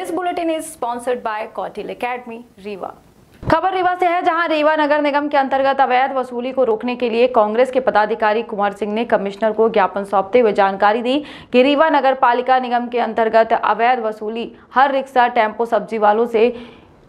this bulletin is sponsored by Kautil academy Rewa खबर रीवा से है जहां रीवा नगर निगम के अंतर्गत अवैध वसूली को रोकने के लिए कांग्रेस के पदाधिकारी कुमार सिंह ने कमिश्नर को ज्ञापन सौंपते हुए जानकारी दी कि रीवा नगर पालिका निगम के अंतर्गत अवैध वसूली हर रिक्शा टेम्पो सब्जी वालों से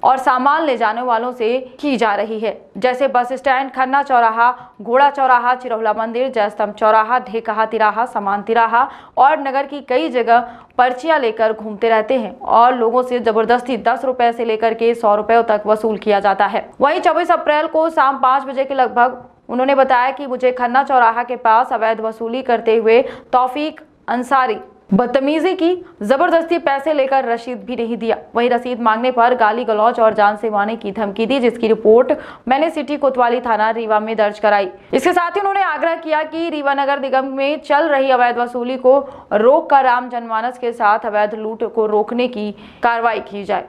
और सामान ले जाने वालों से की जा रही है जैसे बस स्टैंड खन्ना चौराहा घोड़ा चौराहा चिरौला मंदिर जयस्तम चौराहा ढेकहा तिराहा समान तिराहा और नगर की कई जगह पर्चियां लेकर घूमते रहते हैं और लोगों से जबरदस्ती दस रुपए से लेकर के सौ रुपयों तक वसूल किया जाता है वहीं चौबीस अप्रैल को शाम पाँच बजे के लगभग उन्होंने बताया कि मुझे खन्ना चौराहा के पास अवैध वसूली करते हुए तौफीक अंसारी बदतमीजी की जबरदस्ती पैसे लेकर रसीद भी नहीं दिया वहीं रसीद मांगने पर गाली गलौज और जान से मारने की धमकी दी जिसकी रिपोर्ट मैंने सिटी कोतवाली थाना रीवा में दर्ज कराई इसके साथ ही उन्होंने आग्रह किया कि रीवा नगर निगम में चल रही अवैध वसूली को रोक कर आम जनमानस के साथ अवैध लूट को रोकने की कार्रवाई की जाए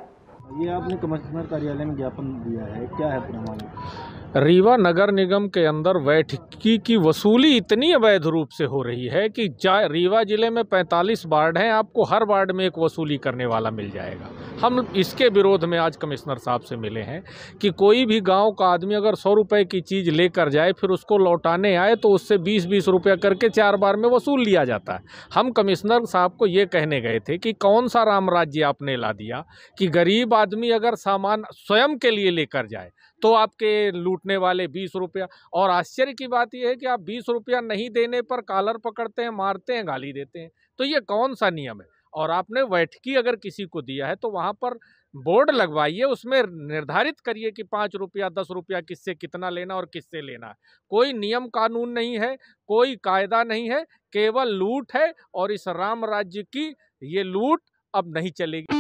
ये आपने कमिश्नर कार्यालय में ज्ञापन दिया है क्या है रीवा नगर निगम के अंदर बैठकी की वसूली इतनी अवैध रूप से हो रही है कि रीवा ज़िले में 45 वार्ड हैं आपको हर वार्ड में एक वसूली करने वाला मिल जाएगा हम इसके विरोध में आज कमिश्नर साहब से मिले हैं कि कोई भी गांव का आदमी अगर सौ रुपये की चीज़ लेकर जाए फिर उसको लौटाने आए तो उससे बीस बीस रुपया करके चार बार में वसूल लिया जाता है हम कमिश्नर साहब को ये कहने गए थे कि कौन सा राम राज्य आपने ला दिया कि गरीब आदमी अगर सामान स्वयं के लिए लेकर जाए तो आपके लूटने वाले बीस रुपया और आश्चर्य की बात यह है कि आप बीस रुपया नहीं देने पर कालर पकड़ते हैं मारते हैं गाली देते हैं तो ये कौन सा नियम है और आपने बैठकी अगर किसी को दिया है तो वहाँ पर बोर्ड लगवाइए उसमें निर्धारित करिए कि पाँच रुपया दस रुपया किससे कितना लेना और किससे लेना है कोई नियम कानून नहीं है कोई कायदा नहीं है केवल लूट है और इस राम राज्य की ये लूट अब नहीं चलेगी